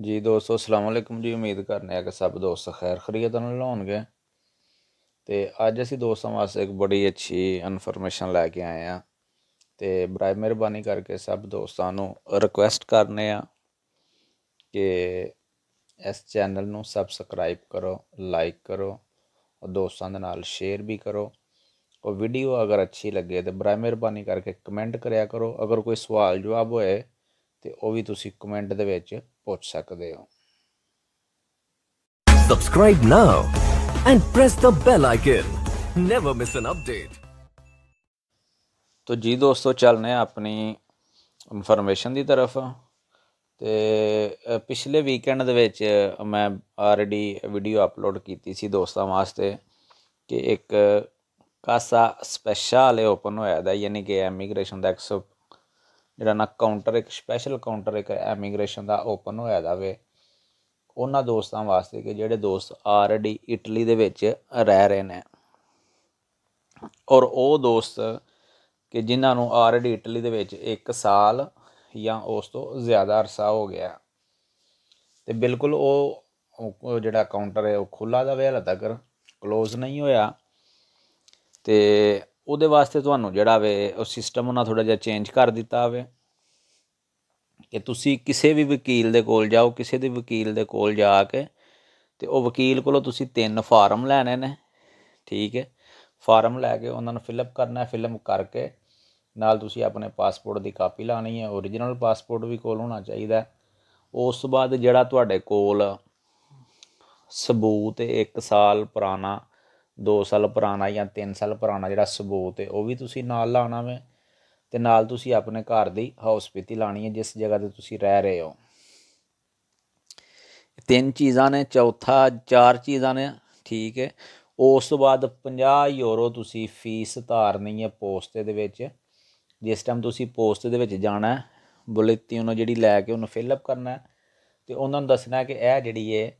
ਜੀ ਦੋਸਤੋ ਅਸਲਾਮ ਅਲੈਕਮ ਜੀ ਉਮੀਦ ਕਰਨੇ ਆ ਕਿ ਸਭ ਦੋਸਤ ਖੈਰ ਖਰੀਅਤ ਨਾਲ ਲਾਉਣਗੇ ਤੇ ਅੱਜ ਅਸੀਂ ਦੋਸਤਾਂ ਵਾਸਤੇ ਇੱਕ ਬੜੀ ਅੱਛੀ ਇਨਫੋਰਮੇਸ਼ਨ ਲੈ ਕੇ ਆਏ ਆ ਤੇ ਬਰਾਏ ਮਿਹਰਬਾਨੀ ਕਰਕੇ ਸਭ ਦੋਸਤਾਂ ਨੂੰ ਰਿਕੁਐਸਟ ਕਰਨੇ ਆ ਕਿ ਇਸ ਚੈਨਲ ਨੂੰ ਸਬਸਕ੍ਰਾਈਬ ਕਰੋ ਲਾਈਕ ਕਰੋ ਔਰ ਦੋਸਤਾਂ ਦੇ ਨਾਲ ਸ਼ੇਅਰ ਵੀ ਕਰੋ ਔਰ ਵੀਡੀਓ ਅਗਰ ਅੱਛੀ ਲੱਗੇ ਤੇ ਬਰਾਏ ਮਿਹਰਬਾਨੀ ਕਰਕੇ ਕਮੈਂਟ ਕਰਿਆ ਕਰੋ ਅਗਰ ਕੋਈ ਸਵਾਲ ਜਵਾਬ ਹੋਏ ਤੇ ਉਹ ਵੀ ਤੁਸੀਂ ਕਮੈਂਟ ਦੇ ਵਿੱਚ ਪੁੱਛ ਸਕਦੇ ਹੋ subscribe now and press the bell icon never miss an update ਤੋ ਜੀ ਦੋਸਤੋ ਚੱਲਨੇ ਆ ਆਪਣੀ ਇਨਫੋਰਮੇਸ਼ਨ ਦੀ ਤਰਫ ਤੇ ਪਿਛਲੇ ਵੀਕਐਂਡ ਦੇ ਵਿੱਚ ਮੈਂ ਆਲਰੇਡੀ ਵੀਡੀਓ ਅਪਲੋਡ ਕੀਤੀ ਸੀ ਦੋਸਤਾਂ ਵਾਸਤੇ ਕਿ ਇੱਕ ਕਾਸਾ ਸਪੈਸ਼ਲ ਓਪਨ ਹੋਇਆ ਦਾ ਯਾਨੀ ਕਿ ਇਮੀਗ੍ਰੇਸ਼ਨ ਦਾ ਜਿਹੜਾ ਨਾ ਕਾਊਂਟਰ ਇੱਕ ਸਪੈਸ਼ਲ ਕਾਊਂਟਰ ਇੱਕ ਇਮੀਗ੍ਰੇਸ਼ਨ ਦਾ ਓਪਨ ਹੋਇਆ ਜਾਵੇ ਉਹਨਾਂ ਦੋਸਤਾਂ ਵਾਸਤੇ ਕਿ ਜਿਹੜੇ ਦੋਸਤ ਆਲਰੇਡੀ ਇਟਲੀ ਦੇ ਵਿੱਚ ਰਹਿ ਰਹੇ ਨੇ ਔਰ ਉਹ ਦੋਸਤ ਕਿ ਜਿਨ੍ਹਾਂ ਨੂੰ ਆਲਰੇਡੀ ਇਟਲੀ ਦੇ ਵਿੱਚ 1 ਸਾਲ ਜਾਂ ਉਸ ਤੋਂ ਜ਼ਿਆਦਾ ਅਰਸਾ ਹੋ ਗਿਆ ਤੇ ਬਿਲਕੁਲ ਉਹ ਜਿਹੜਾ ਕਾਊਂਟਰ ਹੈ ਉਹ ਖੁੱਲਾ ਦਾ ਵੇਲਾ ਤੱਕ ਕਲੋਜ਼ ਨਹੀਂ ਹੋਇਆ ਤੇ ਉਹਦੇ ਵਾਸਤੇ ਤੁਹਾਨੂੰ ਜਿਹੜਾ ਵੇ ਉਹ ਸਿਸਟਮ ਉਹਨਾਂ ਥੋੜਾ ਜਿਹਾ ਚੇਂਜ ਕਰ ਦਿੱਤਾ ਹੋਵੇ ਕਿ ਤੁਸੀਂ ਕਿਸੇ ਵੀ ਵਕੀਲ ਦੇ ਕੋਲ ਜਾਓ ਕਿਸੇ ਦੇ ਵਕੀਲ ਦੇ ਕੋਲ ਜਾ ਕੇ ਤੇ ਉਹ ਵਕੀਲ ਕੋਲੋਂ ਤੁਸੀਂ ਤਿੰਨ ਫਾਰਮ ਲੈਣੇ ਨੇ ਠੀਕ ਹੈ ਫਾਰਮ ਲੈ ਕੇ ਉਹਨਾਂ ਨੂੰ ਫਿਲਅਪ ਕਰਨਾ ਹੈ ਫਿਲਮ ਕਰਕੇ ਨਾਲ ਤੁਸੀਂ ਆਪਣੇ ਪਾਸਪੋਰਟ ਦੀ ਕਾਪੀ ਲਾਣੀ ਹੈ origignal ਪਾਸਪੋਰਟ ਵੀ ਕੋਲ ਹੋਣਾ ਚਾਹੀਦਾ ਉਸ ਤੋਂ ਬਾਅਦ ਜਿਹੜਾ ਤੁਹਾਡੇ ਕੋਲ ਸਬੂਤ ਇੱਕ ਸਾਲ ਪੁਰਾਣਾ 2 ਸਾਲ ਪੁਰਾਣਾ ਜਾਂ 3 ਸਾਲ ਪੁਰਾਣਾ ਜਿਹੜਾ ਸਬੂਤ ਹੈ ਉਹ ਵੀ ਤੁਸੀਂ ਨਾਲ ਲਾਣਾ ਵੇ ਤੇ ਨਾਲ ਤੁਸੀਂ ਆਪਣੇ ਘਰ ਦੀ ਪੀਤੀ ਲਾਣੀ ਹੈ ਜਿਸ ਜਗ੍ਹਾ ਤੇ ਤੁਸੀਂ ਰਹਿ ਰਹੇ ਹੋ ਤਿੰਨ ਚੀਜ਼ਾਂ ਨੇ ਚੌਥਾ ਚਾਰ ਚੀਜ਼ਾਂ ਨੇ ਠੀਕ ਹੈ ਉਸ ਤੋਂ ਬਾਅਦ 50 ਯੂਰੋ ਤੁਸੀਂ ਫੀਸ ਧਾਰਨੀ ਹੈ ਪੋਸਟੇ ਦੇ ਵਿੱਚ ਜਿਸ ਟਾਈਮ ਤੁਸੀਂ ਪੋਸਟ ਦੇ ਵਿੱਚ ਜਾਣਾ ਬੁਲੇਤੀ ਉਹਨਾਂ ਜਿਹੜੀ ਲੈ ਕੇ ਉਹਨੂੰ ਫਿਲ ਅਪ ਕਰਨਾ ਤੇ ਉਹਨਾਂ ਨੂੰ ਦੱਸਣਾ ਕਿ ਇਹ ਜਿਹੜੀ ਹੈ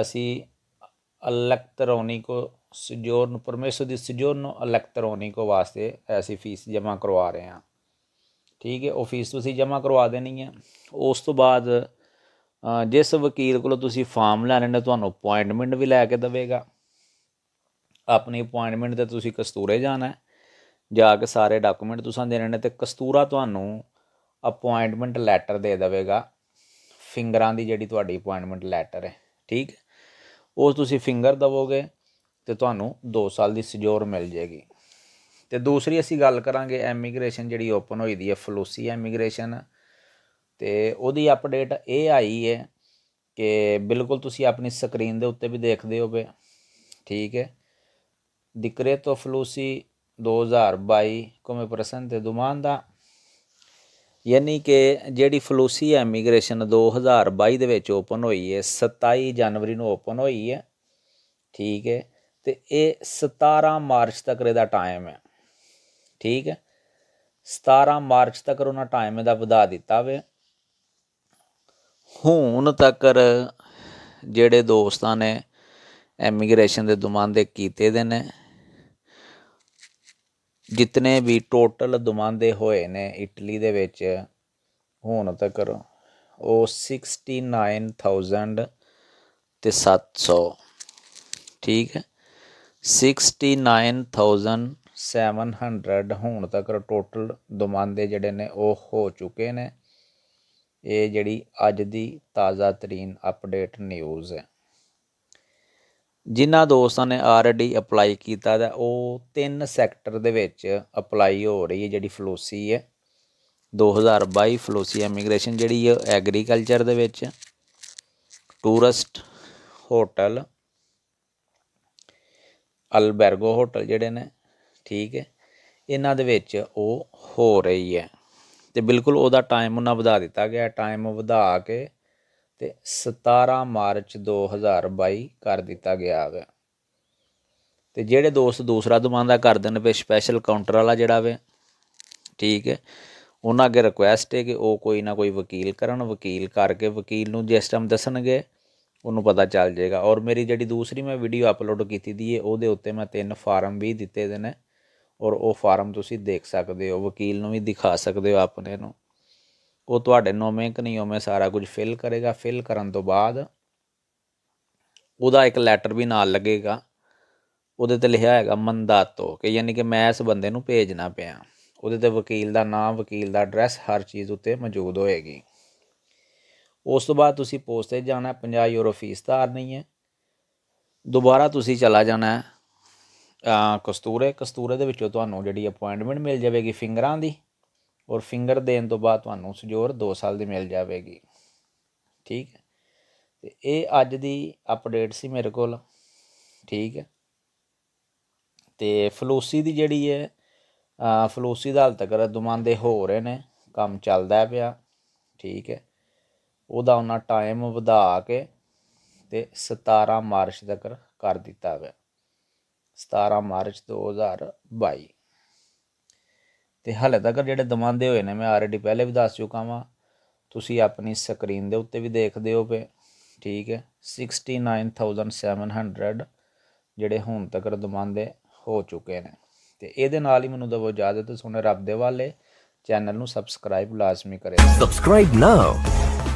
ਅਸੀਂ ਇਲੈਕਟ੍ਰੋਨਿਕ ਸਜੋਰਨ ਪਰਮੇਸ਼ਰ ਦੀ ਸਜੋਰਨ ਨੂੰ ਇਲੈਕਟ੍ਰੋਨਿਕ ਵਾਸਤੇ ਐਸੀ ਫੀਸ ਜਮ੍ਹਾਂ ਕਰਵਾ ਰਹੇ ਹਾਂ ਠੀਕ ਹੈ ਉਹ ਫੀਸ ਤੁਸੀਂ ਜਮ੍ਹਾਂ ਕਰਵਾ ਦੇਣੀ ਹੈ ਉਸ ਤੋਂ ਬਾਅਦ ਜਿਸ ਵਕੀਲ ਕੋਲੋਂ ਤੁਸੀਂ ਫਾਰਮ ਲੈਣੇ ਨੇ ਤੁਹਾਨੂੰ ਅਪਾਇੰਟਮੈਂਟ ਵੀ ਲੈ ਕੇ ਦੇਵੇਗਾ ਆਪਣੀ ਅਪਾਇੰਟਮੈਂਟ ਤੇ ਤੁਸੀਂ ਕਸਤੂਰੇ ਜਾਣਾ ਜਾ ਕੇ ਸਾਰੇ ਡਾਕੂਮੈਂਟ ਤੁਸੀਂ ਦੇਣੇ ਨੇ ਤੇ ਕਸਤੂਰਾ ਤੁਹਾਨੂੰ ਅਪਾਇੰਟਮੈਂਟ ਲੈਟਰ ਦੇ ਦੇਵੇਗਾ ਫਿੰਗਰਾਂ ਦੀ ਜਿਹੜੀ ਤੁਹਾਡੀ ਅਪਾਇੰਟਮੈਂਟ ਲੈਟਰ ਹੈ ਠੀਕ ਉਹ ਤੁਸੀਂ ਫਿੰਗਰ ਦਵੋਗੇ ਤੇ ਤੁਹਾਨੂੰ 2 ਸਾਲ ਦੀ ਸਜੋਰ ਮਿਲ ਜਾਏਗੀ ਤੇ ਦੂਸਰੀ ਅਸੀਂ ਗੱਲ ਕਰਾਂਗੇ ਐਮੀਗ੍ਰੇਸ਼ਨ ਜਿਹੜੀ ਓਪਨ ਹੋਈ ਦੀ ਹੈ ਫਲੋਸੀ ਐਮੀਗ੍ਰੇਸ਼ਨ ਤੇ ਉਹਦੀ ਅਪਡੇਟ ਇਹ ਆਈ ਹੈ ਕਿ ਬਿਲਕੁਲ ਤੁਸੀਂ ਆਪਣੀ ਸਕਰੀਨ ਦੇ ਉੱਤੇ ਵੀ ਦੇਖਦੇ ਹੋਵੇ ਠੀਕ ਹੈ ਤੋਂ ਫਲੂਸੀ 2022 ਕੋਮੇ ਪ੍ਰਸੰਤ ਦੁਮਾਨ ਦਾ ਯਾਨੀ ਕਿ ਜਿਹੜੀ ਫਲੂਸੀ ਐਮੀਗ੍ਰੇਸ਼ਨ 2022 ਦੇ ਵਿੱਚ ਓਪਨ ਹੋਈ ਹੈ 27 ਜਨਵਰੀ ਨੂੰ ਓਪਨ ਹੋਈ ਹੈ ਠੀਕ ਹੈ ਤੇ ਇਹ 17 ਮਾਰਚ ਤੱਕ ਇਹਦਾ ਟਾਈਮ ਹੈ ਠੀਕ ਹੈ 17 ਮਾਰਚ ਤੱਕ ਉਹਨਾਂ ਟਾਈਮ ਇਹਦਾ ਵਧਾ ਦਿੱਤਾ ਵੇ ਹੁਣ ਤੱਕ ਜਿਹੜੇ ਦੋਸਤਾਂ ਨੇ ਇਮੀਗ੍ਰੇਸ਼ਨ ਦੇ ਦੁਮਾਂਦੇ ਕੀਤੇ ਦੇ ਨੇ ਜਿੰਨੇ ਵੀ ਟੋਟਲ ਦੁਮਾਂਦੇ ਹੋਏ ਨੇ ਇਟਲੀ ਦੇ ਵਿੱਚ ਹੁਣ ਤੱਕ ਉਹ 69000 ਤੇ 700 ਠੀਕ ਹੈ 69700 ਹੁਣ ਤੱਕ ਟੋਟਲ ਦੁਮਾਂਦੇ ਜਿਹੜੇ ਨੇ ਉਹ ਹੋ ਚੁੱਕੇ ਨੇ ਇਹ ਜਿਹੜੀ ਅੱਜ ਦੀ ਤਾਜ਼ਾ ਤਰੀਨ ਅਪਡੇਟ ਨਿਊਜ਼ ਹੈ ਜਿਨ੍ਹਾਂ ਦੋਸਤਾਂ ਨੇ ਆਲਰੇਡੀ ਅਪਲਾਈ ਕੀਤਾ ਦਾ ਉਹ ਤਿੰਨ ਸੈਕਟਰ ਦੇ ਵਿੱਚ ਅਪਲਾਈ ਹੋ ਰਹੀ ਹੈ ਜਿਹੜੀ ਫਲੋਸੀ ਹੈ 2022 ਫਲੋਸੀ ਇਮੀਗ੍ਰੇਸ਼ਨ ਜਿਹੜੀ ਹੈ ਐਗਰੀਕਲਚਰ ਦੇ ਵਿੱਚ ਟੂਰਿਸਟ ਹੋਟਲ ਅਲਬਰਗੋ ਹੋਟਲ ਜਿਹੜੇ ਨੇ ਠੀਕ ਹੈ ਇਹਨਾਂ ਦੇ ਵਿੱਚ ਉਹ ਹੋ ਰਹੀ ਹੈ ਤੇ ਬਿਲਕੁਲ ਉਹਦਾ ਟਾਈਮ ਉਹਨਾਂ ਵਧਾ ਦਿੱਤਾ ਗਿਆ ਟਾਈਮ ਵਧਾ ਕੇ ਤੇ 17 ਮਾਰਚ 2022 ਕਰ ਦਿੱਤਾ ਗਿਆ ਹੈ ਤੇ ਜਿਹੜੇ ਦੋਸਤ ਦੂਸਰਾ ਦਮਾਂਦਾ ਕਰਦੇ ਨੇ ਵੀ ਸਪੈਸ਼ਲ ਕਾਊਂਟਰ ਵਾਲਾ ਜਿਹੜਾ ਵੇ ਠੀਕ ਹੈ ਉਹਨਾਂ ਅਗੇ ਰਿਕੁਐਸਟ ਹੈ ਕਿ ਉਹ ਕੋਈ ਨਾ ਕੋਈ ਵਕੀਲ ਕਰਨ ਵਕੀਲ ਕਰਕੇ ਵਕੀਲ ਨੂੰ ਜਿਸ ਟਾਈਮ ਦੱਸਣਗੇ ਉਹਨੂੰ ਪਤਾ ਚੱਲ ਜਾਏਗਾ ਔਰ ਮੇਰੀ ਜਿਹੜੀ ਦੂਸਰੀ ਮੈਂ ਵੀਡੀਓ ਅਪਲੋਡ ਕੀਤੀ ਦੀ ਹੈ ਉਹਦੇ ਉੱਤੇ ਮੈਂ ਤਿੰਨ ਫਾਰਮ ਵੀ ਦਿੱਤੇ ਦੇ ਨੇ ਔਰ ਉਹ ਫਾਰਮ ਤੁਸੀਂ ਦੇਖ ਸਕਦੇ ਹੋ ਵਕੀਲ ਨੂੰ ਵੀ ਦਿਖਾ ਸਕਦੇ ਹੋ ਆਪਣੇ ਨੂੰ ਉਹ ਤੁਹਾਡੇ ਨੋਮੇ ਕਿ ਨਹੀਂ ਉਵੇਂ ਸਾਰਾ ਕੁਝ ਫਿਲ ਕਰੇਗਾ ਫਿਲ ਕਰਨ ਤੋਂ ਬਾਅਦ ਉਹਦਾ ਇੱਕ ਲੈਟਰ ਵੀ ਨਾਲ ਲੱਗੇਗਾ ਉਹਦੇ ਤੇ ਲਿਖਿਆ ਹੈਗਾ ਮੰਦਾਤੋ ਕਿ ਯਾਨੀ ਕਿ ਮੈਂ ਇਸ ਬੰਦੇ ਨੂੰ ਭੇਜਣਾ ਪਿਆ ਉਹਦੇ ਤੇ ਵਕੀਲ ਦਾ ਨਾਮ ਵਕੀਲ ਦਾ ਐਡਰੈਸ ਹਰ ਚੀਜ਼ ਉੱਤੇ ਮੌਜੂਦ ਹੋਏਗੀ ਉਸ ਤੋਂ ਬਾਅਦ ਤੁਸੀਂ ਪੋਸਟ ਤੇ ਜਾਣਾ 50 ਯੂਰੋ ਫੀਸ ਨਹੀਂ ਹੈ ਦੁਬਾਰਾ ਤੁਸੀਂ ਚਲਾ ਜਾਣਾ ਹੈ ਕਸਤੂਰੇ ਕਸਤੂਰੇ ਦੇ ਵਿੱਚੋਂ ਤੁਹਾਨੂੰ ਜਿਹੜੀ ਅਪਾਇੰਟਮੈਂਟ ਮਿਲ ਜਾਵੇਗੀ ਫਿੰਗਰਾਂ ਦੀ ਔਰ ਫਿੰਗਰ ਦੇਣ ਤੋਂ ਬਾਅਦ ਤੁਹਾਨੂੰ ਸਜੋਰ 2 ਸਾਲ ਦੀ ਮਿਲ ਜਾਵੇਗੀ ਠੀਕ ਹੈ ਤੇ ਇਹ ਅੱਜ ਦੀ ਅਪਡੇਟ ਸੀ ਮੇਰੇ ਕੋਲ ਠੀਕ ਹੈ ਤੇ ਫਲੋਸੀ ਦੀ ਜਿਹੜੀ ਹੈ ਫਲੋਸੀ ਦਾ ਹਾਲ ਤੱਕ ਦੇ ਹੋ ਰਹੇ ਨੇ ਕੰਮ ਚੱਲਦਾ ਪਿਆ ਠੀਕ ਹੈ ਉਹਦਾ ਉਹਨਾਂ ਟਾਈਮ ਵਧਾ ਕੇ ਤੇ 17 ਮਾਰਚ ਤੱਕ ਕਰ ਦਿੱਤਾ ਗਿਆ 17 ਮਾਰਚ 2022 ਤੇ ਹਾਲੇ ਤੱਕ ਜਿਹੜੇ ਦਮਾਂਦੇ ਹੋਏ ਨੇ ਮੈਂ ਆਲਰੇਡੀ ਪਹਿਲੇ ਵੀ ਦੱਸ ਚੁੱਕਾ ਵਾਂ ਤੁਸੀਂ ਆਪਣੀ ਸਕਰੀਨ ਦੇ ਉੱਤੇ ਵੀ ਦੇਖਦੇ ਹੋ ਪੇ ਠੀਕ ਹੈ 69700 ਜਿਹੜੇ ਹੁਣ ਤੱਕ ਦਮਾਂਦੇ ਹੋ ਚੁੱਕੇ ਨੇ ਤੇ ਇਹਦੇ ਨਾਲ ਹੀ ਮੈਨੂੰ ਦਵੋ ਇਜਾਜ਼ਤ ਸੁਣੇ ਰੱਬ ਦੇ ਵਾਲੇ ਚੈਨਲ ਨੂੰ ਸਬਸਕ੍ਰਾਈਬ ਲਾਜ਼ਮੀ ਕਰੇ ਸਬਸਕ੍ਰਾਈਬ ਨਾਓ